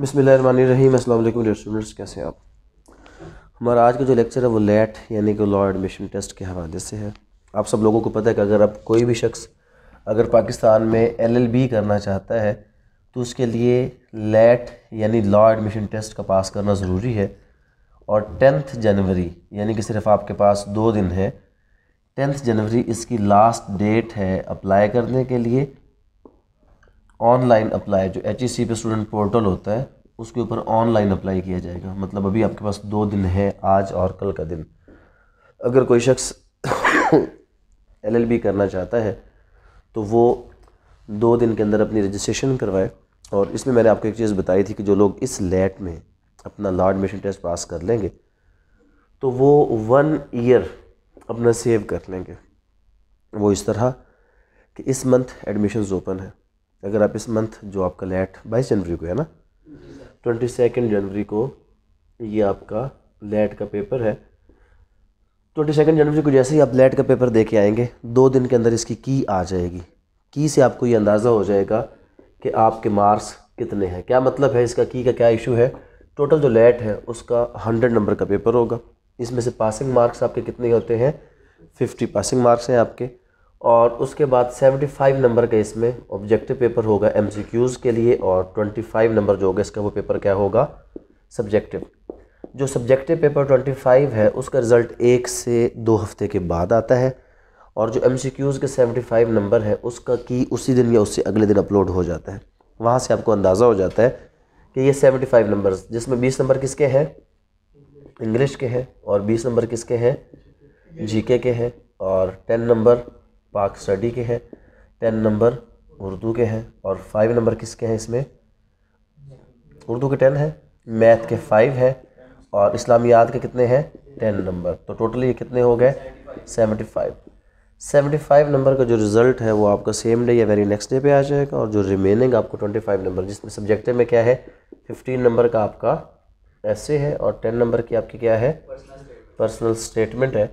बिसमीम अल्लाम dear students कैसे आप हमारा आज का जो लेक्चर है वो लेट यानी कि लॉ एडमिशन टेस्ट के हवाले से है आप सब लोगों को पता है कि अगर आप कोई भी शख्स अगर पाकिस्तान में एलएलबी करना चाहता है तो उसके लिए लेट यानी लॉ एडमिशन टेस्ट का पास करना ज़रूरी है और टेंथ जनवरी यानी कि सिर्फ आपके पास दो दिन है टेंथ जनवरी इसकी लास्ट डेट है अप्लाई करने के लिए ऑनलाइन अप्लाई जो एच ई सी पे स्टूडेंट पोर्टल होता है उसके ऊपर ऑनलाइन अप्लाई किया जाएगा मतलब अभी आपके पास दो दिन है आज और कल का दिन अगर कोई शख्स एल एल बी करना चाहता है तो वो दो दिन के अंदर अपनी रजिस्ट्रेशन करवाए और इसमें मैंने आपको एक चीज़ बताई थी कि जो लोग इस लेट e में अपना लॉ एडमिशन टेस्ट पास कर लेंगे तो वो वन ईयर अपना सेव कर लेंगे वो इस तरह कि इस मंथ एडमिशन्स ओपन है अगर आप इस मंथ जो आपका लेट बाईस जनवरी को है ना ट्वेंटी सेकेंड जनवरी को ये आपका लेट का पेपर है ट्वेंटी सेकेंड जनवरी को जैसे ही आप लेट का पेपर दे के आएंगे दो दिन के अंदर इसकी की आ जाएगी की से आपको ये अंदाज़ा हो जाएगा कि आपके मार्क्स कितने हैं क्या मतलब है इसका की का क्या इशू है टोटल जो लेट है उसका हंड्रेड नंबर का पेपर होगा इसमें से पासिंग मार्क्स आपके कितने होते हैं फिफ्टी पासिंग मार्क्स हैं आपके और उसके बाद 75 नंबर का इसमें ऑब्जेक्टिव पेपर होगा एमसीक्यूज़ के लिए और 25 नंबर जो होगा इसका वो पेपर क्या होगा सब्जेक्टिव जो सब्जेक्टिव पेपर 25 है उसका रिज़ल्ट एक से दो हफ्ते के बाद आता है और जो एमसीक्यूज़ के 75 नंबर है उसका की उसी दिन या उससे अगले दिन अपलोड हो जाता है वहाँ से आपको अंदाज़ा हो जाता है कि ये फाइव नंबर जिसमें बीस नंबर किसके हैं इंग्लिश के हैं और बीस नंबर किसके हैं जीके के हैं और टेन नंबर पाक स्टडी के हैं टेन नंबर उर्दू के हैं और फाइव नंबर किसके हैं इसमें उर्दू के टेन हैं मैथ के फाइव हैं और इस्लामियात के कितने हैं टेन नंबर तो टोटली ये कितने हो गए seventy five seventy five number का जो रिज़ल्ट है वो आपका सेम डे या वेरी नेक्स्ट डे पे आ जाएगा और जो रिमेनिंग आपको ट्वेंटी फाइव नंबर जिसमें सब्जेक्ट में क्या है फिफ्टीन नंबर का आपका ऐसे है और टेन नंबर की आपकी क्या है पर्सनल स्टेटमेंट है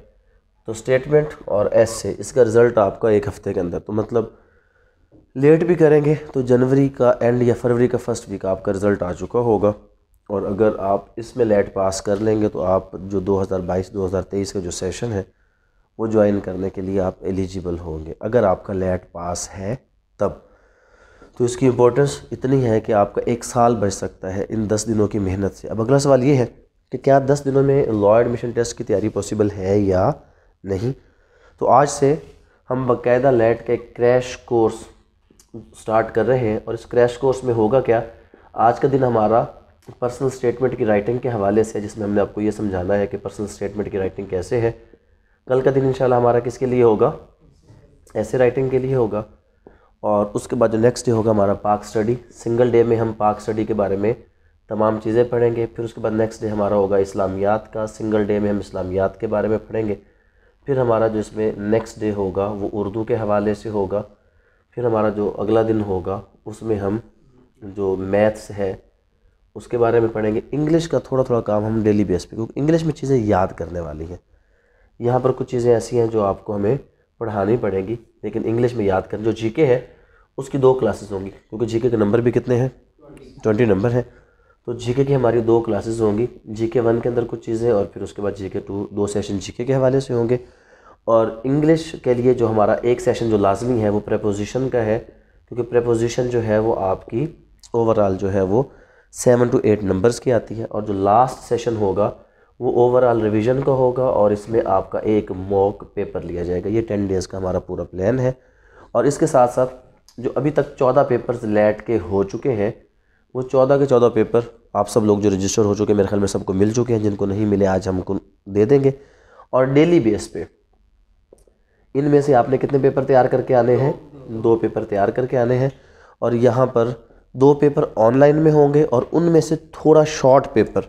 तो स्टेटमेंट और एस से इसका रिज़ल्ट आपका एक हफ़्ते के अंदर तो मतलब लेट भी करेंगे तो जनवरी का एंड या फरवरी का फ़र्स्ट वीक आपका रिज़ल्ट आ चुका होगा और अगर आप इसमें लेट पास कर लेंगे तो आप जो 2022-2023 का जो सेशन है वो ज्वाइन करने के लिए आप एलिजिबल होंगे अगर आपका लेट पास है तब तो इसकी इम्पोर्टेंस इतनी है कि आपका एक साल बच सकता है इन दस दिनों की मेहनत से अब अगला सवाल ये है कि क्या दस दिनों में लॉ एडमिशन टेस्ट की तैयारी पॉसिबल है या नहीं तो आज से हम बकायदा लेट के क्रैश कोर्स स्टार्ट कर रहे हैं और इस क्रैश कोर्स में होगा क्या आज का दिन हमारा पर्सनल स्टेटमेंट की राइटिंग के हवाले से जिसमें हमने आपको ये समझाना है कि पर्सनल स्टेटमेंट की राइटिंग कैसे है कल का दिन इंशाल्लाह हमारा किसके लिए होगा ऐसे राइटिंग के लिए होगा और उसके बाद जो नेक्स्ट डे होगा हमारा पार्क स्टडी सिंगल डे में हम पार्क स्टडी के बारे में तमाम चीज़ें पढ़ेंगे फिर उसके बाद नेक्स्ट डे हमारा होगा इस्लामियात का सिंगल डे में हम इस्लामियात के बारे में पढ़ेंगे फिर हमारा जो इसमें नेक्स्ट डे होगा वो उर्दू के हवाले से होगा फिर हमारा जो अगला दिन होगा उसमें हम जो मैथ्स है उसके बारे में पढ़ेंगे इंग्लिश का थोड़ा थोड़ा काम हम डेली बेस पे क्योंकि इंग्लिश में चीज़ें याद करने वाली हैं यहाँ पर कुछ चीज़ें ऐसी हैं जो आपको हमें पढ़ानी पड़ेगी लेकिन इंग्लिश में याद कर जो जीके है उसकी दो क्लासेस होंगी क्योंकि जीके के नंबर भी कितने हैं ट्वेंटी नंबर हैं तो जीके की हमारी दो क्लासेस होंगी जीके वन के अंदर कुछ चीज़ें और फिर उसके बाद जीके टू दो सेशन जीके के हवाले से होंगे और इंग्लिश के लिए जो हमारा एक सेशन जो लाजमी है वो प्रपोजिशन का है क्योंकि प्रपोजिशन जो है वो आपकी ओवरऑल जो है वो सेवन टू एट नंबर्स की आती है और जो लास्ट सेशन होगा वो ओवरऑल रिवीजन का होगा और इसमें आपका एक मॉक पेपर लिया जाएगा ये टेन डेज़ का हमारा पूरा प्लान है और इसके साथ साथ जो अभी तक चौदह पेपर्स लेट के हो चुके हैं वो चौदह के चौदह पेपर आप सब लोग जो रजिस्टर हो चुके हैं मेरे ख्याल में सबको मिल चुके हैं जिनको नहीं मिले आज हमको दे देंगे और डेली बेस पे इनमें से आपने कितने पेपर तैयार करके आने हैं दो पेपर तैयार करके आने हैं और यहाँ पर दो पेपर ऑनलाइन में होंगे और उनमें से थोड़ा शॉर्ट पेपर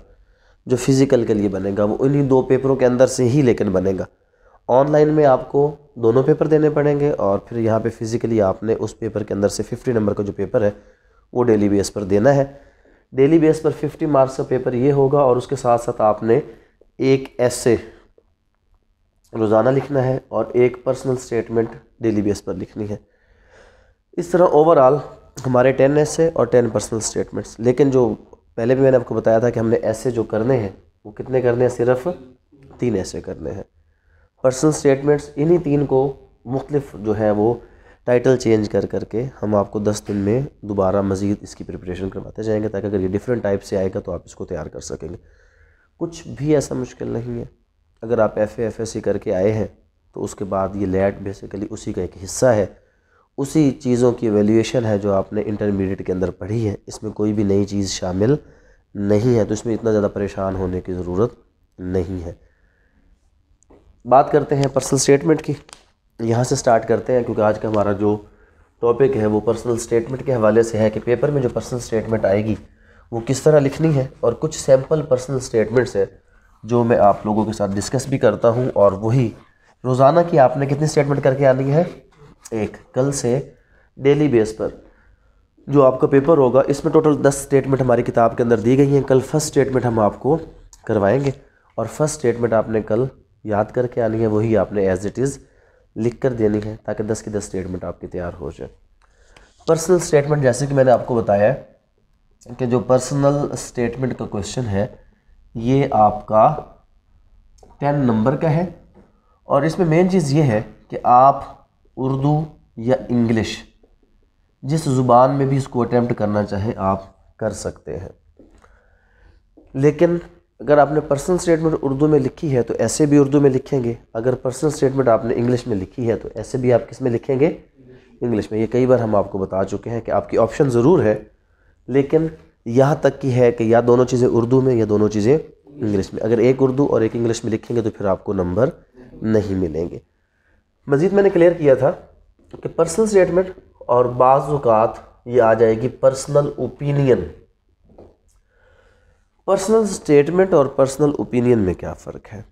जो फिज़िकल के लिए बनेगा वो इन्हीं दो पेपरों के अंदर से ही लेकिन बनेगा ऑनलाइन में आपको दोनों पेपर देने पड़ेंगे और फिर यहाँ पे फिज़िकली आपने उस पेपर के अंदर से फिफ्टी नंबर का जो पेपर है वो डेली बेस पर देना है डेली बेस पर फिफ्टी मार्क्स का पेपर ये होगा और उसके साथ साथ आपने एक ऐसे रोज़ाना लिखना है और एक पर्सनल स्टेटमेंट डेली बेस पर लिखनी है इस तरह ओवरऑल हमारे टेन ऐसे और टेन पर्सनल स्टेटमेंट्स लेकिन जो पहले भी मैंने आपको बताया था कि हमने ऐसे जो करने हैं वो कितने करने हैं सिर्फ तीन ऐसे करने हैं पर्सनल स्टेटमेंट्स इन्हीं तीन को मुख्तफ जो है वो टाइटल चेंज कर करके हम आपको दस दिन में दोबारा मज़ीद इसकी प्रिपरेशन करवाते जाएंगे ताकि अगर ये डिफरेंट टाइप से आएगा तो आप इसको तैयार कर सकेंगे कुछ भी ऐसा मुश्किल नहीं है अगर आप एफ एफ एस सी करके आए हैं तो उसके बाद ये लैट बेसिकली उसी का एक हिस्सा है उसी चीज़ों की वैल्यूएशन है जो आपने इंटरमीडिएट के अंदर पढ़ी है इसमें कोई भी नई चीज़ शामिल नहीं है तो इसमें इतना ज़्यादा परेशान होने की ज़रूरत नहीं है बात करते हैं पर्सनल स्टेटमेंट की यहाँ से स्टार्ट करते हैं क्योंकि आज का हमारा जो टॉपिक है वो पर्सनल स्टेटमेंट के हवाले से है कि पेपर में जो पर्सनल स्टेटमेंट आएगी वो किस तरह लिखनी है और कुछ सैम्पल पर्सनल स्टेटमेंट्स है जो मैं आप लोगों के साथ डिस्कस भी करता हूँ और वही रोज़ाना की आपने कितनी स्टेटमेंट करके आनी है एक कल से डेली बेस पर जो आपका पेपर होगा इसमें टोटल दस स्टेटमेंट हमारी किताब के अंदर दी गई हैं कल फर्स्ट स्टेटमेंट हम आपको करवाएंगे और फर्स्ट स्टेटमेंट आपने कल याद करके आनी है वही आपने एज इट इज़ लिख कर देनी है ताकि दस की दस स्टेटमेंट आपकी तैयार हो जाए पर्सनल स्टेटमेंट जैसे कि मैंने आपको बताया कि जो पर्सनल स्टेटमेंट का क्वेश्चन है ये आपका टेन नंबर का है और इसमें मेन चीज़ ये है कि आप उर्दू या इंग्लिश जिस ज़ुबान में भी इसको अटैम्प्ट करना चाहे आप कर सकते हैं लेकिन अगर आपने पर्सनल स्टेटमेंट उर्दू में लिखी है तो ऐसे भी उर्दू में लिखेंगे अगर पर्सनल स्टेटमेंट आपने इंग्लिश में लिखी है तो ऐसे भी आप किस में लिखेंगे इंग्लिश में ये कई बार हम आपको बता चुके हैं कि आपकी ऑप्शन ज़रूर है लेकिन यहाँ तक की है कि या दोनों चीज़ें उर्दू में या दोनों चीज़ें इंग्लिश में अगर एक उर्दू और एक इंग्लिश में लिखेंगे तो फिर आपको नंबर नहीं मिलेंगे मज़ीद मैंने क्लियर किया था कि पर्सनल स्टेटमेंट और बाज़ात ये आ जाएगी पर्सनल ओपिनियन पर्सनल स्टेटमेंट और पर्सनल ओपिनियन में क्या फ़र्क है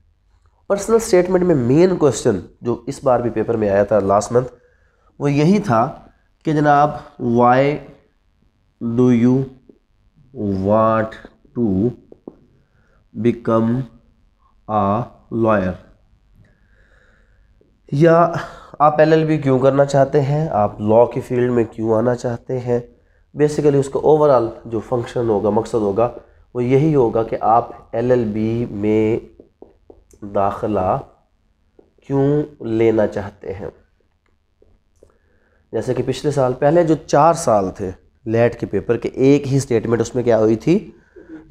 पर्सनल स्टेटमेंट में मेन क्वेश्चन जो इस बार भी पेपर में आया था लास्ट मंथ वो यही था कि जनाब why do you want to become a lawyer या आप एलएलबी क्यों करना चाहते हैं आप लॉ की फील्ड में क्यों आना चाहते हैं बेसिकली उसका ओवरऑल जो फंक्शन होगा मकसद होगा वो यही होगा कि आप एलएलबी में दाखला क्यों लेना चाहते हैं जैसे कि पिछले साल पहले जो चार साल थे लेट के पेपर के एक ही स्टेटमेंट उसमें क्या हुई थी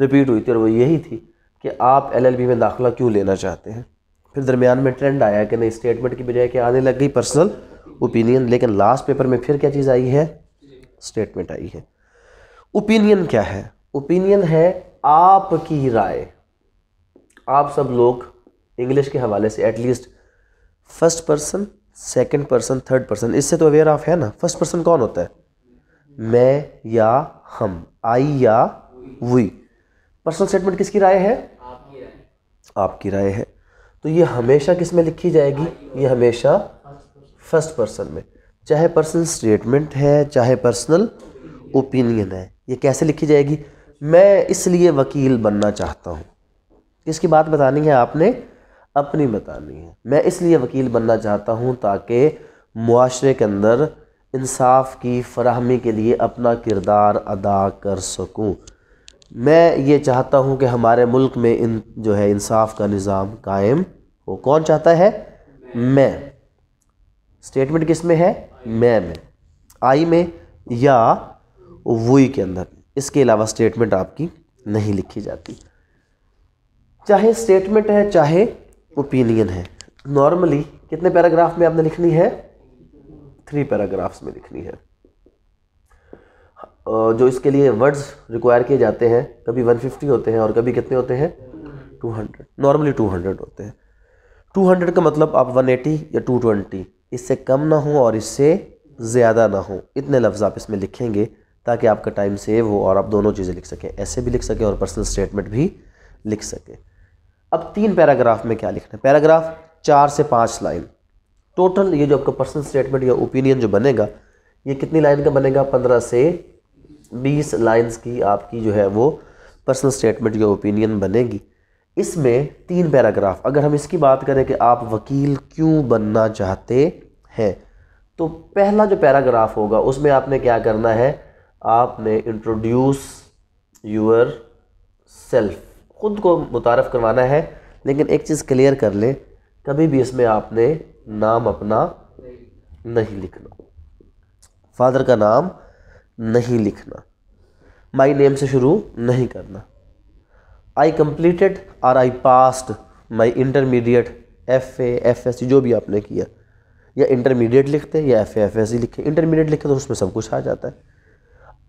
रिपीट हुई थी और वो यही थी कि आप एलएलबी में दाखला क्यों लेना चाहते हैं फिर दरमियान में ट्रेंड आया कि नहीं स्टेटमेंट की बजाय क्या आने लग गई पर्सनल ओपिनियन लेकिन लास्ट पेपर में फिर क्या चीज़ आई है स्टेटमेंट आई है ओपिनियन क्या है ओपिनियन है आपकी राय आप सब लोग इंग्लिश के हवाले से at least first person second person third person इससे तो अवेयर ऑफ है ना फर्स्ट पर्सन कौन होता है मैं या हम आई या वी पर्सनल स्टेटमेंट किसकी राय है आपकी राय है तो ये हमेशा किस में लिखी जाएगी ये हमेशा फर्स्ट पर्सन में चाहे पर्सनल स्टेटमेंट है चाहे पर्सनल ओपिनियन है ये कैसे लिखी जाएगी मैं इसलिए वकील बनना चाहता हूँ किसकी बात बतानी है आपने अपनी बतानी है मैं इसलिए वकील बनना चाहता हूँ ताकि मुआरे के अंदर इंसाफ की फरहमी के लिए अपना किरदार अदा कर सकूँ मैं ये चाहता हूँ कि हमारे मुल्क में इन जो है इंसाफ का निज़ाम कायम हो कौन चाहता है मैं स्टेटमेंट किस में है मैं में आई में या वुई के अंदर इसके अलावा स्टेटमेंट आपकी नहीं लिखी जाती चाहे स्टेटमेंट है चाहे ओपिनियन है नॉर्मली कितने पैराग्राफ में आपने लिखनी है थ्री पैराग्राफ्स में लिखनी है जो इसके लिए वर्ड्स रिक्वायर किए जाते हैं कभी 150 होते हैं और कभी कितने होते हैं 200 नॉर्मली 200 होते हैं 200 का मतलब आप 180 या 220 इससे कम ना हो और इससे ज़्यादा ना हो इतने लफ्ज़ आप इसमें लिखेंगे ताकि आपका टाइम सेव हो और आप दोनों चीज़ें लिख सकें ऐसे भी लिख सकें और पर्सनल स्टेटमेंट भी लिख सकें अब तीन पैराग्राफ में क्या लिखना है पैराग्राफ चार से पाँच लाइन टोटल ये जो आपका पर्सनल स्टेटमेंट या ओपिनियन जो बनेगा ये कितनी लाइन का बनेगा पंद्रह से बीस लाइन्स की आपकी जो है वो पर्सनल स्टेटमेंट या ओपिनियन बनेगी इसमें तीन पैराग्राफ अगर हम इसकी बात करें कि आप वकील क्यों बनना चाहते हैं तो पहला जो पैराग्राफ होगा उसमें आपने क्या करना है आपने इंट्रोड्यूस यूर सेल्फ ख़ुद को मुतारफ़ करवाना है लेकिन एक चीज़ क्लियर कर लें कभी भी इसमें आपने नाम अपना नहीं लिखना फादर का नाम नहीं लिखना माई नेम से शुरू नहीं करना आई कम्प्लीटेड और I passed my intermediate F F S जो भी आपने किया या इंटरमीडिएट लिखते या एफ एफ एस लिखे इंटरमीडिएट लिखे तो उसमें सब कुछ आ जाता है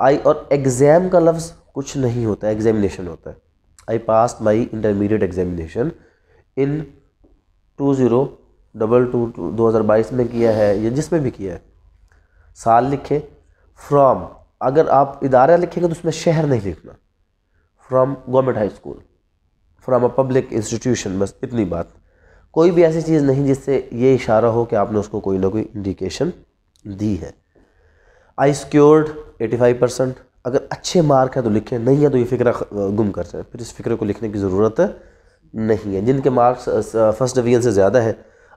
आई और एग्ज़ाम का लफ्ज़ कुछ नहीं होता एग्जामिनेशन होता है I pass my intermediate examination in two zero double two two दो हज़ार बाईस में किया है या जिसमें भी किया है साल लिखे फ्राम अगर आप इदारा लिखेंगे तो उसमें शहर नहीं लिखना from government high school from a public institution बस इतनी बात कोई भी ऐसी चीज़ नहीं जिससे ये इशारा हो कि आपने उसको कोई ना कोई इंडिकेशन दी है आई एटी 85 परसेंट अगर अच्छे मार्क है तो लिखें नहीं है तो ये फिक्र गुम कर जाए फिर इस फिक्र को लिखने की ज़रूरत नहीं है जिनके मार्क्स फर्स्ट डिवीजन से ज़्यादा है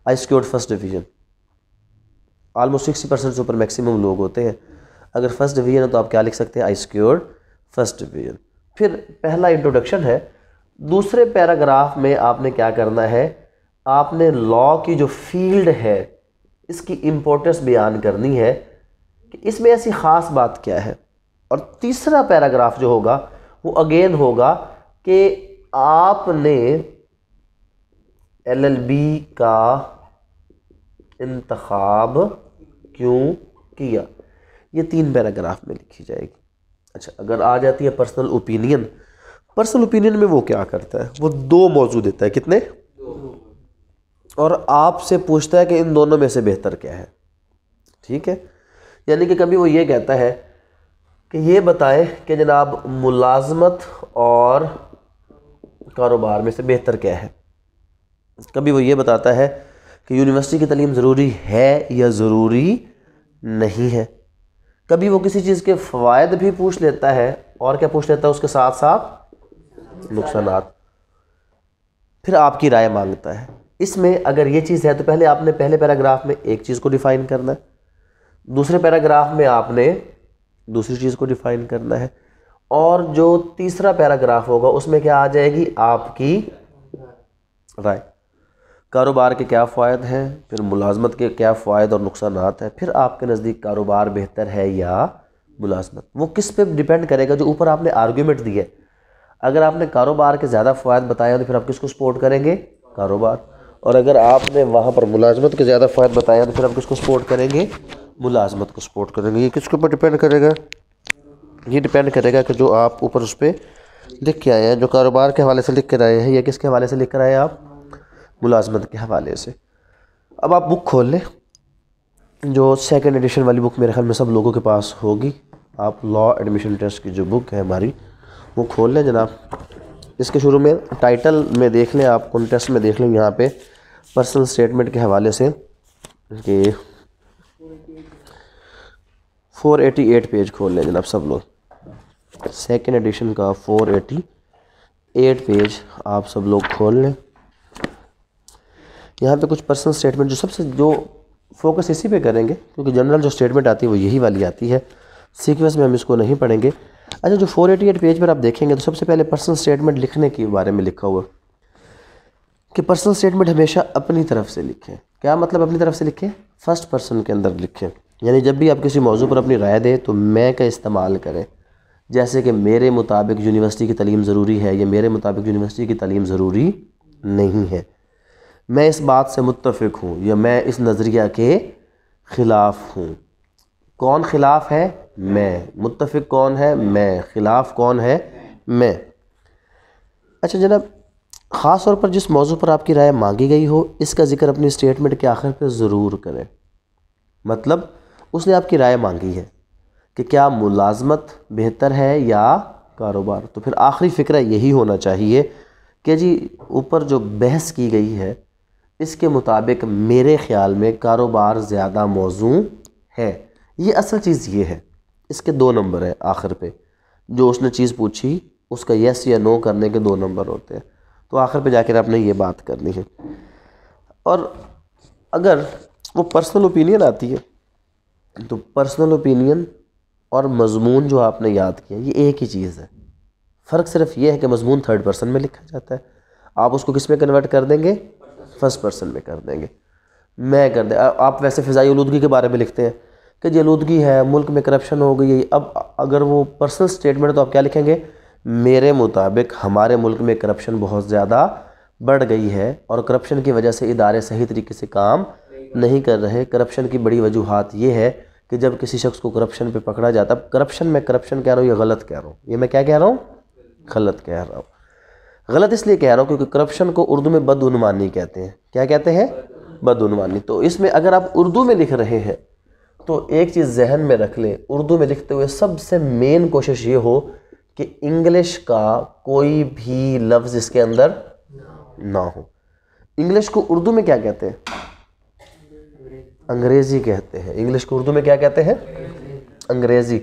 I secured first division almost sixty percent से ऊपर मैक्सिमम लोग होते हैं अगर फर्स्ट डिवीजन है तो आप क्या लिख सकते हैं आई स्क्योर्ड फर्स्ट डिवीजन फिर पहला इंट्रोडक्शन है दूसरे पैराग्राफ में आपने क्या करना है आपने लॉ की जो फील्ड है इसकी इम्पोर्टेंस बयान करनी है इसमें ऐसी ख़ास बात क्या है और तीसरा पैराग्राफ जो होगा वो अगेन होगा कि आपने एलएलबी का इंतखब क्यों किया ये तीन पैराग्राफ में लिखी जाएगी अच्छा अगर आ जाती है पर्सनल ओपिनियन पर्सनल ओपिनियन में वो क्या करता है वो दो मौजूद देता है कितने और आपसे पूछता है कि इन दोनों में से बेहतर क्या है ठीक है यानी कि कभी वो ये कहता है कि ये बताएं कि जनाब मुलाजमत और कारोबार में से बेहतर क्या है कभी वो ये बताता है कि यूनिवर्सिटी की तलीम ज़रूरी है या ज़रूरी नहीं है कभी वो किसी चीज़ के फ़वाद भी पूछ लेता है और क्या पूछ लेता है उसके साथ साथ नुकसान फिर आपकी राय मांगता है इसमें अगर ये चीज़ है तो पहले आपने पहले पैराग्राफ में एक चीज़ को डिफ़ाइन करना है दूसरे पैराग्राफ में आपने दूसरी चीज़ को डिफाइन करना है और जो तीसरा पैराग्राफ होगा उसमें क्या आ जाएगी आपकी राय कारोबार के क्या फ़ायद हैं फिर मुलाजमत के क्या फ़ायद और नुकसान हैं फिर आपके नज़दीक कारोबार बेहतर है या मुलाजमत वो किस पे डिपेंड करेगा जो ऊपर आपने आर्ग्यूमेंट दिया है अगर आपने कारोबार के ज़्यादा फ़ायद बताए तो फिर आप किसको सपोर्ट करेंगे कारोबार और अगर आपने वहाँ पर मुलाजमत के ज़्यादा फ़ायद बताया तो फिर आप किसको सपोर्ट करेंगे मुलाजमत को सपोर्ट करेंगे ये किसके ऊपर डिपेंड करेगा ये डिपेंड करेगा कि जो आप ऊपर उस पर लिख के आए हैं जो कारोबार के हवाले से लिख कर आए हैं या किसके हवाले से लिख कर आए हैं आप मुलाजमत के हवाले से अब आप बुक खोल लें जो सेकेंड एडिशन वाली बुक मेरे ख्याल में सब लोगों के पास होगी आप लॉ एडमिशन टेस्ट की जो बुक है हमारी वो खोल लें जनाब इसके शुरू में टाइटल में देख लें आप कॉन्टेस्ट में देख लें यहाँ पे पर्सनल स्टेटमेंट के हवाले से कि 488 पेज खोल लें जनाब सब लोग सेकेंड एडिशन का 488 पेज आप सब लोग खोल लें यहाँ पे कुछ पर्सनल स्टेटमेंट जो सबसे जो फोकस इसी पे करेंगे क्योंकि जनरल जो स्टेटमेंट आती है वो यही वाली आती है सीक्वेंस में हम इसको नहीं पढ़ेंगे अच्छा जो 488 पेज पर आप देखेंगे तो सबसे पहले पर्सनल स्टेटमेंट लिखने के बारे में लिखा हुआ कि पर्सनल स्टेटमेंट हमेशा अपनी तरफ से लिखें क्या मतलब अपनी तरफ से लिखें फर्स्ट पर्सन के अंदर लिखें यानी जब भी आप किसी मौजू पर अपनी राय दें तो मैं का इस्तेमाल करें जैसे कि मेरे मुताबिक यूनिवर्सिटी की तलीम ज़रूरी है या मेरे मुताबिक यूनिवर्सिटी की तलीम ज़रूरी नहीं है मैं इस बात से मुतफिक हूँ या मैं इस नज़रिया के ख़िलाफ़ हूँ कौन ख़िलाफ़ है मैं मुतफिक कौन है मैं ख़िलाफ़ कौन है मैं अच्छा जनाब ख़ास तौर पर जिस मौजू पर आपकी राय मांगी गई हो इसका ज़िक्र अपनी स्टेटमेंट के आखिर पर ज़रूर करें मतलब उसने आपकी राय मांगी है कि क्या मुलाजमत बेहतर है या कारोबार तो फिर आखिरी फ़िक्र यही होना चाहिए कि जी ऊपर जो बहस की गई है इसके मुताबिक मेरे ख़्याल में कारोबार ज़्यादा मौजू है ये असल चीज़ ये है इसके दो नंबर हैं आखिर पे जो उसने चीज़ पूछी उसका यस या नो करने के दो नंबर होते हैं तो आखिर पे जाकर आपने ये बात करनी है और अगर वो पर्सनल ओपिनियन आती है तो पर्सनल ओपिनियन और मजमून जो आपने याद किया ये एक ही चीज़ है फ़र्क सिर्फ ये है कि मजमून थर्ड पर्सन में लिखा जाता है आप उसको किस में कन्वर्ट कर देंगे फर्स्ट पर्सन में कर देंगे मैं कर दें आप वैसे फ़िज़ाई आलूदगी के बारे में लिखते हैं कि जी आलूदगी है मुल्क में करप्शन हो गई है अब अगर वो पर्सनल स्टेटमेंट तो आप क्या लिखेंगे मेरे मुताबिक हमारे मुल्क में करप्शन बहुत ज़्यादा बढ़ गई है और करप्शन की वजह से इदारे सही तरीके से काम नहीं कर रहे करप्शन की बड़ी वजूहत ये है कि जब किसी शख्स को करप्शन पे पकड़ा जाता है करप्शन में करप्शन कह रहा हूँ ये गलत कह रहा हूँ ये मैं क्या कह रहा हूँ गलत कह रहा हूँ गलत इसलिए कह रहा हूँ क्योंकि करप्शन को उर्दू में बदउनवानी कहते हैं क्या कहते हैं बदउनवानी तो इसमें अगर आप उर्दू में लिख रहे हैं तो एक चीज़ जहन में रख लें उर्दू में लिखते हुए सबसे मेन कोशिश ये हो कि इंग्लिश का कोई भी लफ्ज़ इसके अंदर ना हो इंग्लिश को उर्दू में क्या कहते हैं अंग्रेज़ी कहते हैं इंग्लिश को उर्दू में क्या कहते हैं अंग्रेज़ी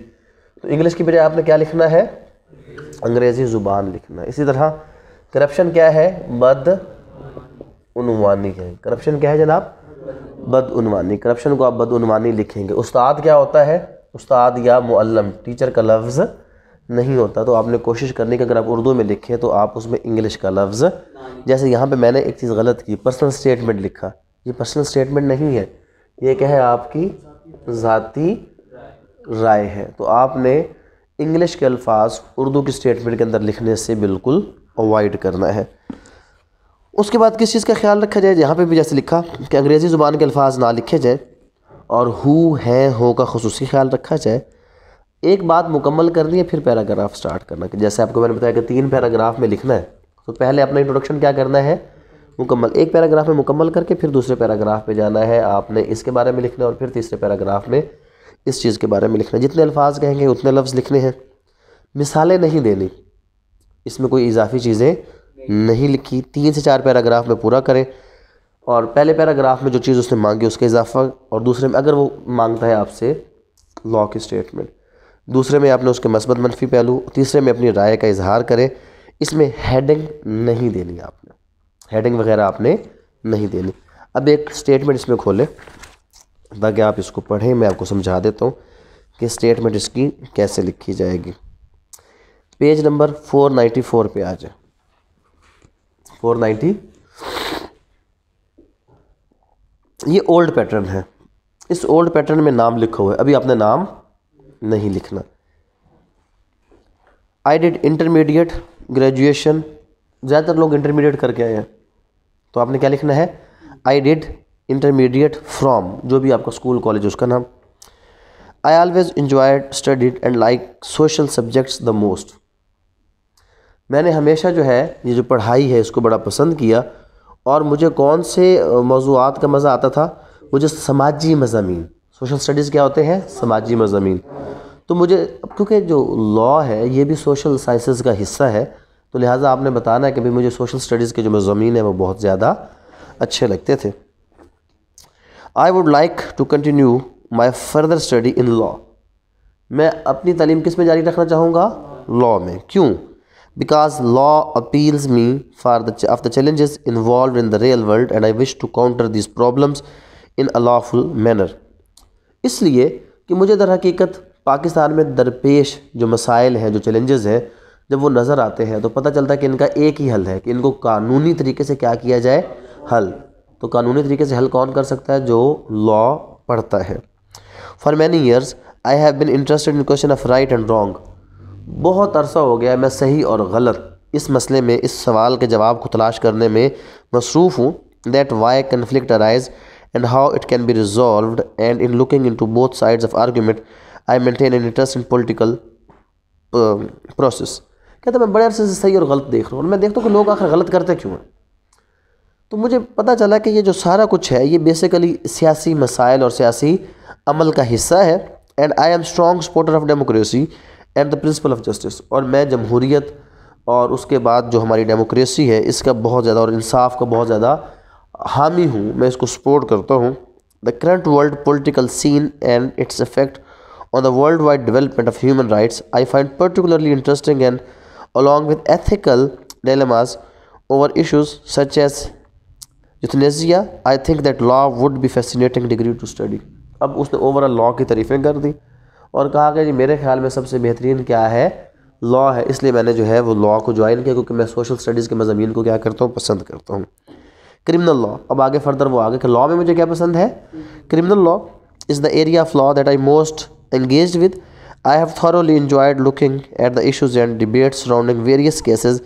तो इंग्लिश की बजाय आपने क्या लिखना है अंग्रेज़ी ज़ुबान लिखना है इसी तरह करप्शन क्या है बद उनवानी है करप्शन क्या है जनाब बदवानी करप्शन को आप बदवानी लिखेंगे उस्ताद क्या होता है उस्ताद या मुअल्लम टीचर का लफ्ज़ नहीं होता तो आपने कोशिश करनी कि अगर आप उर्दू में लिखें तो आप उसमें इंग्लिश का लफ्ज़ जैसे यहाँ पे मैंने एक चीज़ गलत की पर्सनल स्टेटमेंट लिखा ये पर्सनल स्टेटमेंट नहीं है ये क्या है आपकी ज़ाती राय है तो आपने इंग्लिश के अल्फाज उर्दू के स्टेटमेंट के अंदर लिखने से बिल्कुल अवॉइड करना है उसके बाद किस चीज़ का ख्याल रखा जाए यहाँ पे भी जैसे लिखा कि अंग्रेज़ी ज़ुबान के अल्फाज ना लिखे जाए और हु है हो का खसूस ख्याल रखा जाए एक बात मुकम्मल करनी है फिर पैराग्राफ स्टार्ट करना जैसे आपको मैंने बताया कि तीन पैराग्राफ में लिखना है तो पहले अपना इंट्रोडक्शन क्या करना है मुकम्मल एक पैराग्राफ में मुकम्मल करके फिर दूसरे पैराग्राफ में जाना है आपने इसके बारे में लिखना और फिर तीसरे पैराग्राफ में इस चीज़ के बारे में लिखना जितने अल्फाज कहेंगे उतने लफ्ज़ लिखने हैं मिसालें नहीं देनी इसमें कोई इजाफी चीज़ें नहीं लिखी तीन से चार पैराग्राफ में पूरा करें और पहले पैराग्राफ में जो चीज़ उसने मांगी उसका इजाफा और दूसरे में अगर वो मांगता है आपसे लॉ की स्टेटमेंट दूसरे में आपने उसके मस्बत मनफी पहलू तीसरे में अपनी राय का इजहार करें इसमें हेडिंग नहीं देनी आपने हेडिंग वगैरह आपने नहीं देनी अब एक स्टेटमेंट इसमें खोलें ताकि आप इसको पढ़ें मैं आपको समझा देता हूँ कि स्टेटमेंट इसकी कैसे लिखी जाएगी page number four ninety four पे आ जाए फोर नाइन्टी ये ओल्ड पैटर्न है इस ओल्ड पैटर्न में नाम लिखा हुआ है अभी आपने नाम नहीं लिखना आई डिड इंटरमीडिएट ग्रेजुएशन ज़्यादातर लोग इंटरमीडिएट करके आए हैं तो आपने क्या लिखना है आई डिड इंटरमीडिएट फ्रॉम जो भी आपका स्कूल कॉलेज उसका नाम I always enjoyed studied and like social subjects the most मैंने हमेशा जो है ये जो पढ़ाई है इसको बड़ा पसंद किया और मुझे कौन से मौजूद का मज़ा आता था मुझे समाजी मजामी सोशल स्टडीज़ क्या होते हैं समाजी मजामी तो मुझे क्योंकि जो लॉ है ये भी सोशल साइंसेस का हिस्सा है तो लिहाजा आपने बताना है कि भाई मुझे सोशल स्टडीज़ के जो मजामीन है वो बहुत ज़्यादा अच्छे लगते थे I would like to continue my further study in law मैं अपनी तलीम किस में जारी रखना चाहूँगा लॉ में क्यों because law appeals me for of the challenges involve in the real world and I wish to counter this problems in a lawful manner इसलिए कि मुझे दर हकीकत पाकिस्तान में दरपेश जो मसाइल हैं जो चैलेंजेस हैं जब वो नज़र आते हैं तो पता चलता है कि इनका एक ही हल है कि इनको कानूनी तरीके से क्या किया जाए हल तो कानूनी तरीके से हल कौन कर सकता है जो लॉ पढ़ता है for many years I have been interested in question of right and wrong बहुत अरसा हो गया मैं सही और गलत इस मसले में इस सवाल के जवाब को तलाश करने में मसरूफ़ हूँ that why conflict arise and how it can be resolve and in looking into both sides of argument I maintain an interest in political process कहते मैं बड़े अरसे से सही और गलत देख रहा हूँ और मैं देखता हूँ कि लोग आखिर गलत करते क्यों हैं तो मुझे पता चला कि ये जो सारा कुछ है ये बेसिकली सियासी मसाइल और सियासी अमल का हिस्सा है and I am strong supporter of democracy and the principle of justice और मैं जमहूरीत और उसके बाद जो हमारी डेमोक्रेसी है इसका बहुत ज़्यादा और इंसाफ का बहुत ज़्यादा हामी हूँ मैं इसको सपोर्ट करता हूँ the current world political scene and its effect on the world wide development of human rights I find particularly interesting and along with ethical dilemmas over issues such as euthanasia, I think that law would be fascinating degree to study. अब उसने overall law की तारीफ़ें कर दी और कहा कि जी मेरे ख्याल में सबसे बेहतरीन क्या है लॉ है इसलिए मैंने जो है वो लॉ को ज्वाइन किया क्योंकि मैं सोशल स्टडीज़ के मजामीन को क्या करता हूँ पसंद करता हूँ क्रिमिनल लॉ अब आगे फर्दर वो आगे कि लॉ में मुझे क्या पसंद है criminal law is the area of law that I most engage with I have thoroughly enjoyed looking at the issues and debates surrounding various cases,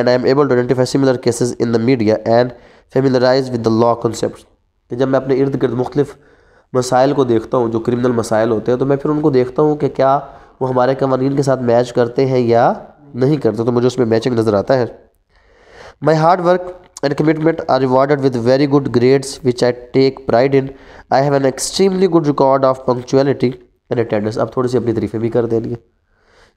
and I am able to identify similar cases in the media and familiarize with the law concepts. कि जब मैं अपने इर्द गिर्द मुख्तफ मसाइल को देखता हूँ जो क्रिमिनल मसाइल होते हैं तो मैं फिर उनको देखता हूँ कि क्या वो हमारे कवानीन के साथ मैच करते हैं या नहीं करते तो मुझे उसमें मैचिंग नज़र आता है my hard work and commitment are rewarded with very good grades which I take pride in I have an extremely good record of punctuality यानी अटेंडेंस आप थोड़ी सी अपनी तरीफ़ें भी कर देंगे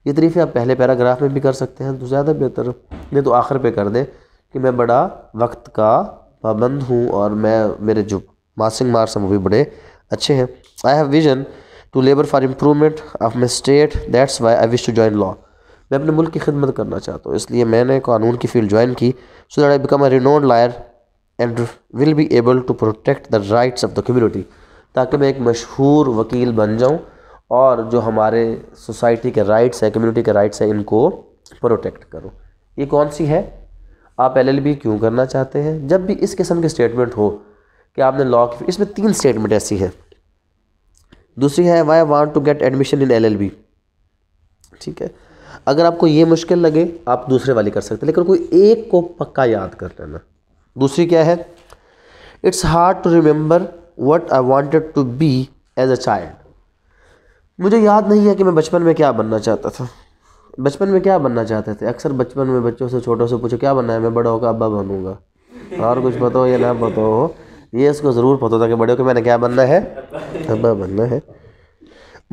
ये तरीफ़े आप पहले पैराग्राफ में भी कर सकते हैं तो ज़्यादा बेहतर नहीं तो आखिर पे कर दें कि मैं बड़ा वक्त का पाबंद हूँ और मैं मेरे जो मासिंग मार्स हैं वो भी बड़े अच्छे हैं I have vision to labour for improvement of my state that's why I wish to join law मैं अपने मुल्क की खिदमत करना चाहता हूँ इसलिए मैंने कानून की फील्ड ज्वाइन की so that I become a renowned lawyer and will be able to protect the rights of the community ताकि मैं एक मशहूर वकील बन जाऊँ और जो हमारे सोसाइटी के राइट्स हैं कम्युनिटी के राइट्स हैं इनको प्रोटेक्ट करो ये कौन सी है आप एलएलबी क्यों करना चाहते हैं जब भी इस किस्म के स्टेटमेंट हो कि आपने लॉ की इसमें तीन स्टेटमेंट ऐसी हैं दूसरी है why want to get admission in LLB ठीक है अगर आपको ये मुश्किल लगे आप दूसरे वाली कर सकते हैं लेकिन कोई एक को पक्का याद कर लेना दूसरी क्या है it's hard to remember what I wanted to be as a child मुझे याद नहीं है कि मैं बचपन में क्या बनना चाहता था बचपन में क्या बनना चाहते थे अक्सर बचपन में बच्चों से छोटों से पूछो क्या बनना है मैं बड़ा का अब्बा बनूंगा और कुछ बताओ या ना बताओ ये इसको ज़रूर पता था कि बड़े होकर मैंने क्या बनना है अब्बा बनना है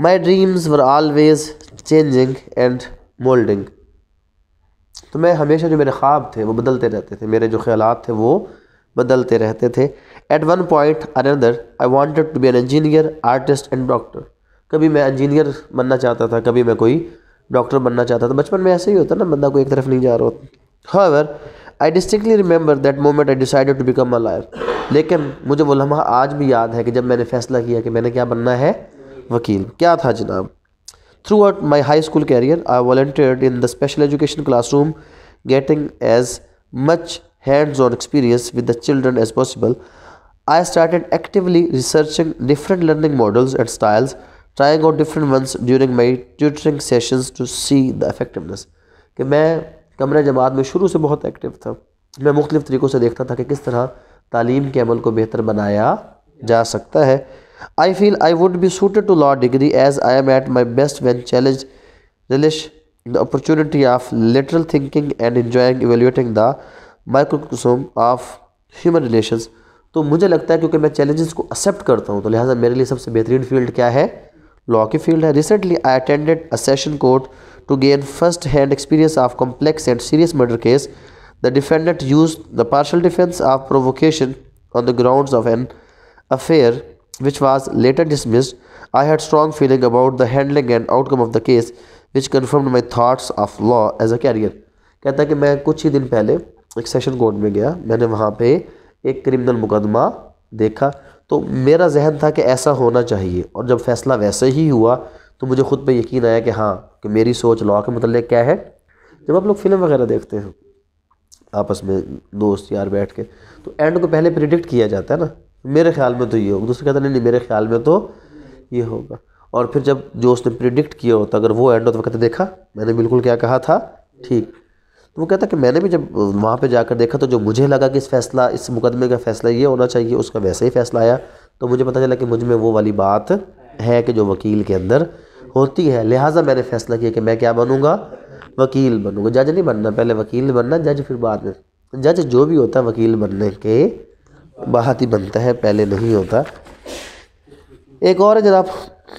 my dreams were always changing and moulding तो मैं हमेशा जो मेरे ख्वाब थे वो बदलते रहते थे मेरे जो ख्याल थे वो बदलते रहते थे at one point another I wanted to be an engineer artist and doctor कभी मैं इंजीनियर बनना चाहता था कभी मैं कोई डॉक्टर बनना चाहता था बचपन में ऐसे ही होता ना बंदा कोई एक तरफ नहीं जा रहा होता however I distinctly remember that moment I decided to become a lawyer लेकिन मुझे वो लम्हा आज भी याद है कि जब मैंने फैसला किया कि मैंने क्या बनना है वकील क्या था जनाब throughout my high school career I volunteer in the special education classroom getting as much hands on experience with the children as possible I start actively researching different learning models and styles trying out different ones during my tutoring sessions to see the effectiveness कि मैं कमरे जमात में शुरू से बहुत active था मैं मुख्तु तरीक़ों से देखता था कि किस तरह तालीम के अमल को बेहतर बनाया जा सकता है I feel I would be suited to law degree as I am at my best when challenge relish the opportunity of literal thinking and enjoying evaluating the microcosm of human relation तो मुझे लगता है क्योंकि मैं challenges को accept करता हूँ तो लिहाजा मेरे लिए सबसे बेहतरीन फील्ड क्या है लॉ की फील्ड है recently I attended a session court to gain first hand experience of complex and serious murder case the defendant use the partial defence of provocation on the ground of an affair which was later dismissed, I had strong feeling about the handling and outcome of the case which confirmed my thoughts of law as a career कहता है कि मैं कुछ ही दिन पहले एक session court में गया मैंने वहाँ पर एक क्रिमिनल मुकदमा देखा तो मेरा जहन था कि ऐसा होना चाहिए और जब फ़ैसला वैसे ही हुआ तो मुझे ख़ुद पे यकीन आया कि हाँ कि मेरी सोच लॉ के मतलब क्या है जब आप लोग फिल्म वगैरह देखते हैं आपस में दोस्त यार बैठ के तो एंड को पहले प्रिडिक्ट किया जाता है ना मेरे ख्याल में तो ये होगा दूसरे कहते नहीं नहीं मेरे ख्याल में तो ये होगा और फिर जब जो उसने प्रिडिक्ट किया होता अगर वो एंड हो तो कहते देखा मैंने बिल्कुल क्या कहा था ठीक तो वो कहता कि मैंने भी जब वहाँ पे जाकर देखा तो जो मुझे लगा कि इस फैसला इस मुकदमे का फैसला ये होना चाहिए उसका वैसे ही फैसला आया तो मुझे पता चला कि मुझ में वो वाली बात है कि जो वकील के अंदर होती है लिहाजा मैंने फैसला किया कि मैं क्या बनूँगा वकील बनूँगा जज नहीं बनना पहले वकील बनना जज फिर बाद में जज जो भी होता है वकील बनने के बाद ही बनता है पहले नहीं होता एक और है जनाब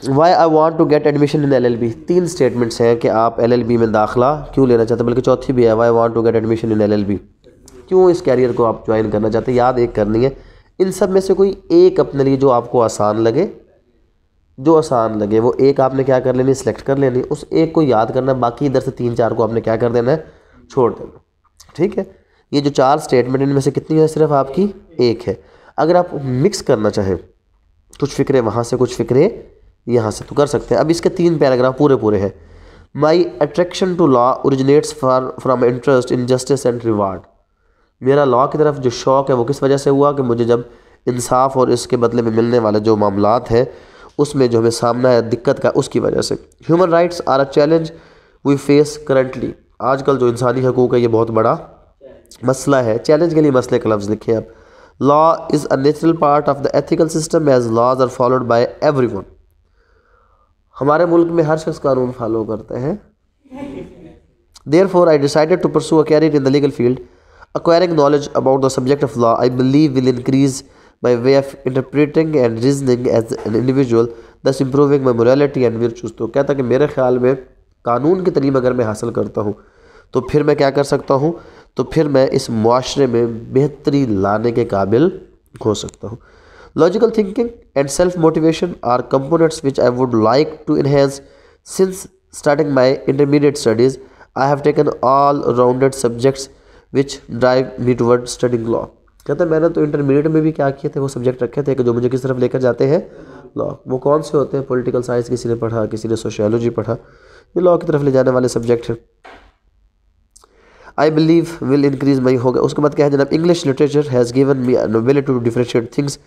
why I want to get admission in L L B तीन स्टेटमेंट्स हैं कि आप एल एल बी में दाखिला क्यों लेना चाहते हैं बल्कि चौथी भी है why I want to get admission in L L B क्यों इस कैरियर को आप ज्वाइन करना चाहते हैं याद एक करनी है इन सब में से कोई एक अपने लिए जो आपको आसान लगे जो आसान लगे वो एक आपने क्या कर लेनी सेलेक्ट कर लेनी उस एक को याद करना बाकी इधर से तीन चार को आपने क्या कर देना है छोड़ देना ठीक है ये जो चार स्टेटमेंट इनमें से कितनी है सिर्फ आपकी एक है अगर आप मिक्स करना चाहें कुछ फिक्रे वहाँ से कुछ फिक्रे यहाँ से तो कर सकते हैं अब इसके तीन पैराग्राफ पूरे पूरे हैं my attraction to law originates far from interest in justice and reward मेरा लॉ की तरफ जो शौक़ है वो किस वजह से हुआ कि मुझे जब इंसाफ और इसके बदले में मिलने वाले जो मामला हैं उसमें जो हमें सामना है दिक्कत का उसकी वजह से human rights are a challenge we face currently आजकल जो इंसानी हकूक़ है ये बहुत बड़ा मसला है चैलेंज के लिए मसले का लफ्ज़ लिखे अब law is a natural part of the ethical system as laws are followed by everyone हमारे मुल्क में हर शख्स कानून फॉलो करते हैं therefore I decided to pursue a career in the legal field acquiring knowledge about the subject of law I believe will increase my way of interpreting and reasoning as an individual thus improving my morality and virtues तो कहता है कि मेरे ख्याल में कानून की तरीम अगर मैं हासिल करता हूँ तो फिर मैं क्या कर सकता हूँ तो फिर मैं इस मुआरे में बेहतरी लाने के काबिल हो सकता हूँ Logical thinking and self-motivation are components which I would like to enhance since starting my intermediate studies. I have taken all-rounded subjects which drive me toward studying law. कहते हैं मैंने तो इंटरमीडिएट में भी क्या किए थे वो सब्जेक्ट रखे थे कि जो मुझे किस तरफ लेकर जाते हैं लॉ वो कौन से होते हैं पॉलिटिकल साइंस किसी ने पढ़ा किसी ने सोशियोलॉजी पढ़ा ये लॉ की तरफ ले जाने वाले सब्जेक्ट हैं I believe will increase my होगा उसके बाद क्या है जनाब English literature has given me an ability to differentiate things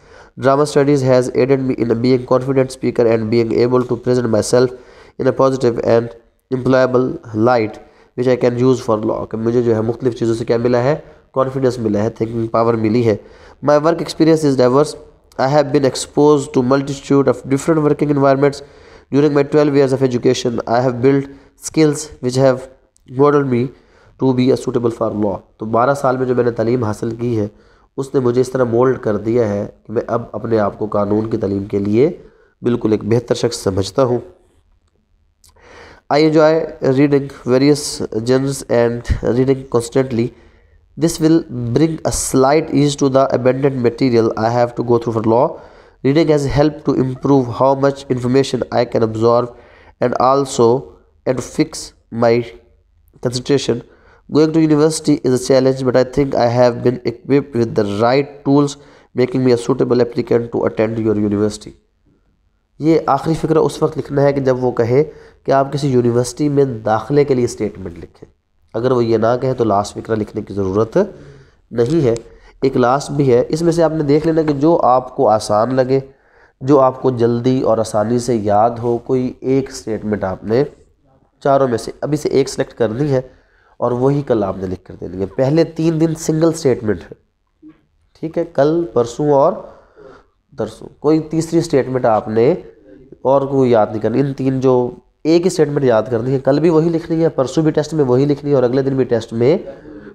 Drama studies has aided me in being confident speaker and being able to present myself in a positive and employable light which I can use for law. कि मुझे जो है मुख्तलिफ चीज़ों से क्या मिला है कॉन्फिडेंस मिला है थिंकिंग पावर मिली है my work experience is diverse I have been expose to multitude of different working environments during my twelve years of education I have build skills which have model me to be a suitable for law तो बारह साल में जो मैंने तालीम हासिल की है उसने मुझे इस तरह मोल्ड कर दिया है कि मैं अब अपने आप को कानून की तलीम के लिए बिल्कुल एक बेहतर शख्स समझता हूँ I enjoy reading various journals and reading constantly this will bring a slight ease to the abundant material I have to go through for law reading has help to improve how much information I can observe and also and fix my concentration Going to university is a challenge, but I think I have been equipped with the right tools, making me a suitable applicant to attend your university. ये आखिरी फ़िक्र उस वक्त लिखना है कि जब वो कहे कि आप किसी यूनिवर्सिटी में दाखिले के लिए स्टेटमेंट लिखें अगर वो ये ना कहे तो लास्ट फ़िक्र लिखने की ज़रूरत नहीं है एक लास्ट भी है इसमें से आपने देख लेना कि जो आपको आसान लगे जो आपको जल्दी और आसानी से याद हो कोई एक स्टेटमेंट आपने चारों में से अभी से एक सेलेक्ट करनी है और वही कल आपने लिख कर देनी है पहले तीन दिन सिंगल स्टेटमेंट है ठीक है कल परसों और दरसों कोई तीसरी स्टेटमेंट आपने और कोई याद नहीं करनी इन तीन जो एक ही स्टेटमेंट याद करनी है कल भी वही लिखनी है परसों भी टेस्ट में वही लिखनी है और अगले दिन भी टेस्ट में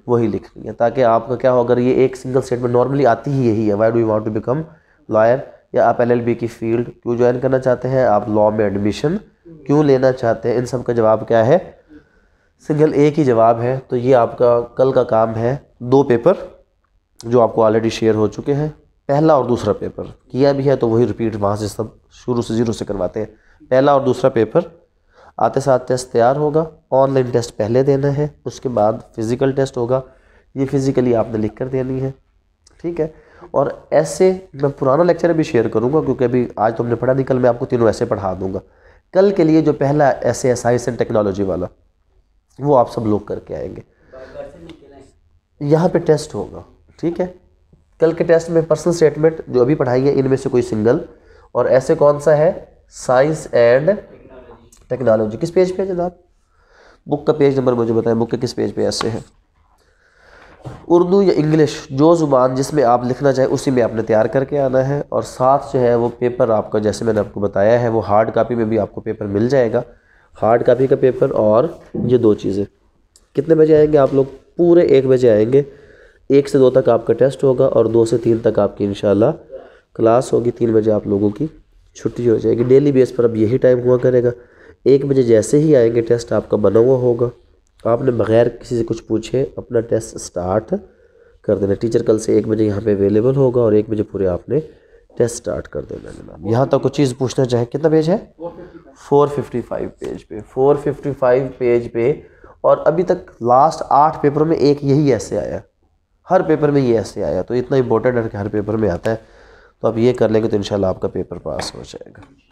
वही लिखनी है ताकि आपका क्या हो अगर ये एक सिंगल स्टेटमेंट नॉर्मली आती ही यही है why do you want to become lawyer या आप एल की फील्ड क्यों ज्वाइन करना चाहते हैं आप लॉ में एडमिशन क्यों लेना चाहते हैं इन सब का जवाब क्या है सिंगल ए की जवाब है तो ये आपका कल का काम है दो पेपर जो आपको ऑलरेडी शेयर हो चुके हैं पहला और दूसरा पेपर किया भी है तो वही रिपीट वहाँ से सब शुरू से ज़ीरो से करवाते हैं पहला और दूसरा पेपर आते साथ टेस्ट तैयार होगा ऑनलाइन टेस्ट पहले देना है उसके बाद फिज़िकल टेस्ट होगा ये फिज़िकली आपने लिख कर देनी है ठीक है और ऐसे मैं पुराना लेक्चर भी शेयर करूँगा क्योंकि अभी आज तो हमने पढ़ा नहीं कल मैं आपको तीनों ऐसे पढ़ा दूँगा कल के लिए जो पहला ऐसे साइंस एंड टेक्नोलॉजी वाला वो आप सब लोग करके आएंगे यहाँ पे टेस्ट होगा ठीक है कल के टेस्ट में पर्सनल स्टेटमेंट जो अभी पढ़ाई है इनमें से कोई सिंगल और ऐसे कौन सा है साइंस एंड टेक्नोलॉजी किस पेज पे है जनाब बुक का पेज नंबर मुझे बताएं बुक के किस पेज पे ऐसे है उर्दू या इंग्लिश जो ज़ुबान जिसमें आप लिखना चाहें उसी में आपने तैयार करके आना है और साथ जो है वो पेपर आपका जैसे मैंने आपको बताया है वो हार्ड कापी में भी आपको पेपर मिल जाएगा हार्ड कापी का पेपर और ये दो चीज़ें कितने बजे आएंगे आप लोग पूरे एक बजे आएंगे एक से दो तक आपका टेस्ट होगा और दो से तीन तक आपकी इन क्लास होगी तीन बजे आप लोगों की छुट्टी हो जाएगी डेली बेस पर अब यही टाइम हुआ करेगा एक बजे जैसे ही आएंगे टेस्ट आपका बना हुआ होगा आपने बगैर किसी से कुछ पूछे अपना टेस्ट स्टार्ट कर देना टीचर कल से एक बजे यहाँ पे अवेलेबल होगा और एक बजे पूरे आपने टेस्ट स्टार्ट कर देना जनाब यहाँ तक तो कुछ चीज़ पूछना चाहें कितना पेज है 455 पेज पे 455 पेज पे और अभी तक लास्ट आठ पेपर में एक यही ऐसे आया हर पेपर में ये ऐसे आया तो इतना इंपॉर्टेंट है कि हर पेपर में आता है तो आप ये कर लेंगे तो इन आपका पेपर पास हो जाएगा